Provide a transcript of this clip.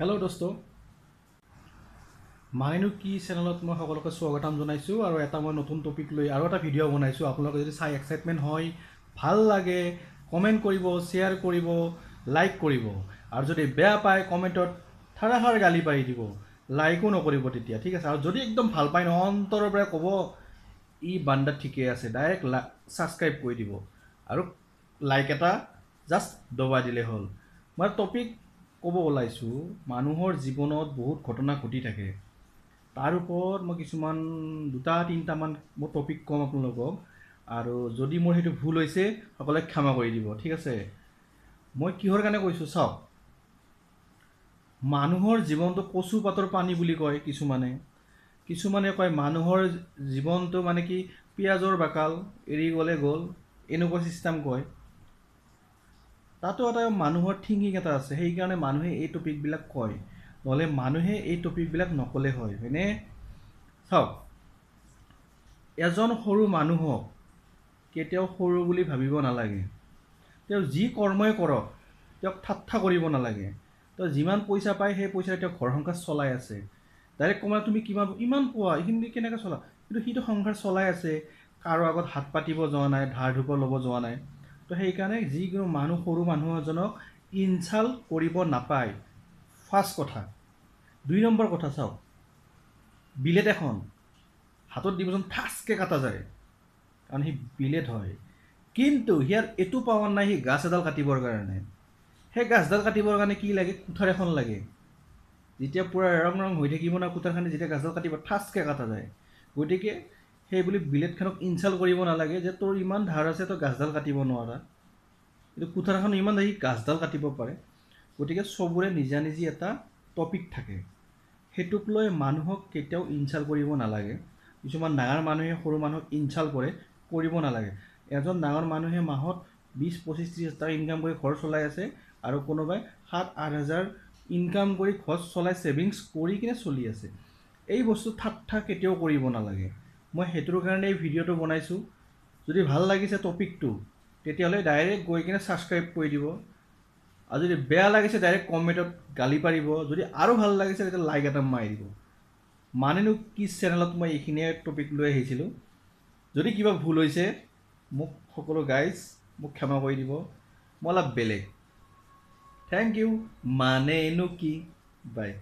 hello' দোস্ত মাইনো কি চেনেলত মই সকলোকে স্বাগতম জনাইছোঁ আৰু এটা মই নতুন টপিক লৈ আৰু এটা ভিডিঅ' বনাইছোঁ আপোনালোকে যদি চাই এক্সাইটমেণ্ট হয় ভাল লাগে কমেণ্ট কৰিব শ্বেয়াৰ কৰিব লাইক কৰিব আৰু যদি বেয়া পায় কমেণ্টত থাৰাহাৰ গালি পাৰি দিব লাইকো নকৰিব তেতিয়া ঠিক আছে আৰু যদি একদম ভাল পায় নহন্তৰৰ পৰা ক'ব ই বান্দা ঠিকে আছে ডাইৰেক্ট লা ছাবস্ক্ৰাইব কৰি দিব আৰু লাইক এটা জাষ্ট দবাই দিলেই হ'ল মই টপিক ক'ব ওলাইছোঁ মানুহৰ জীৱনত বহুত ঘটনা ঘটি থাকে তাৰ ওপৰত মই কিছুমান দুটা তিনিটামান মই টপিক ক'ম আপোনালোকক আৰু যদি মোৰ সেইটো ভুল হৈছে সকলোৱে ক্ষমা কৰি দিব ঠিক আছে মই কিহৰ কাৰণে কৈছোঁ চাওক মানুহৰ জীৱনটো কচুপাতৰ পানী বুলি কয় কিছুমানে কিছুমানে কয় মানুহৰ জীৱনটো মানে কি পিঁয়াজৰ বাকাল এৰি গ'লে গ'ল এনেকুৱা ছিষ্টেম কয় তাতো এটা মানুহৰ থিংকিং এটা আছে সেইকাৰণে মানুহে এই টপিকবিলাক কয় নহ'লে মানুহে এই টপিকবিলাক নক'লে হয় হয়নে চাওক এজন সৰু মানুহক কেতিয়াও সৰু বুলি ভাবিব নালাগে তেওঁ যি কৰ্মই কৰক তেওঁক ঠাট্ঠা কৰিব নালাগে তেওঁ যিমান পইচা পায় সেই পইচাৰে তেওঁ ঘৰ সংসাৰ চলাই আছে ডাইৰেক্ট ক'বা তুমি কিমান ইমান পোৱা এইখিনি কেনেকৈ চলা কিন্তু সিটো সংসাৰ চলাই আছে কাৰো আগত হাত পাতিব যোৱা নাই ধাৰ ধুব ল'ব যোৱা নাই তো সেইকাৰণে যিকোনো মানুহ সৰু মানুহ এজনক ইনচাল কৰিব নাপায় ফাৰ্ষ্ট কথা দুই নম্বৰ কথা চাওক বিলেট এখন হাতত দিবচোন ফাৰ্ষ্টকৈ কাটা যায় কাৰণ সি বিলেট হয় কিন্তু সিয়াৰ এইটো পাৱাৰ নাই সি গাছ এডাল কাটিবৰ কাৰণে সেই গাছডাল কাটিবৰ কাৰণে কি লাগে কুঠাৰ এখন লাগে যেতিয়া পূৰা ৰং ৰং হৈ থাকিব ন কুঠাৰখনি যেতিয়া গাছডাল কাটিব ফাৰ্ষ্টকৈ কাটা যায় গতিকে সেই বুলি ব্লেডখনক ইনচাল্ট কৰিব নালাগে যে তোৰ ইমান ধাৰ আছে তই গাছডাল কাটিব নোৱাৰা কিন্তু কুঠাৰখন ইমান সি গাছডাল কাটিব পাৰে গতিকে চবৰে নিজা নিজি এটা টপিক থাকে সেইটোক লৈ মানুহক কেতিয়াও ইনচাল্ট কৰিব নালাগে কিছুমান ডাঙৰ মানুহে সৰু মানুহক ইনচাল্ট কৰে কৰিব নালাগে এজন ডাঙৰ মানুহে মাহত বিছ পঁচিছ ত্ৰিছ হাজাৰ ইনকাম কৰি ঘৰ চলাই আছে আৰু কোনোবাই সাত আঠ হাজাৰ ইনকাম কৰি ঘৰ চলাই ছেভিংছ কৰি কিনে চলি আছে এই বস্তু ঠাট্টা কেতিয়াও কৰিব নালাগে মই সেইটোৰ কাৰণে এই ভিডিঅ'টো বনাইছোঁ যদি ভাল লাগিছে টপিকটো তেতিয়াহ'লে ডাইৰেক্ট গৈ কিনে ছাবস্ক্ৰাইব কৰি দিব আৰু যদি বেয়া লাগিছে ডাইৰেক্ট কমেণ্টত গালি পাৰিব যদি আৰু ভাল লাগিছে তেতিয়া লাইক এটা মাৰি দিব মানেনো কি চেনেলত মই এইখিনিয়ে টপিক লৈ আহিছিলোঁ যদি কিবা ভুল হৈছে মোক সকলো গাইজ মোক ক্ষমা কৰি দিব মই অলপ বেলেগ থেংক ইউ মানেনো কি বাই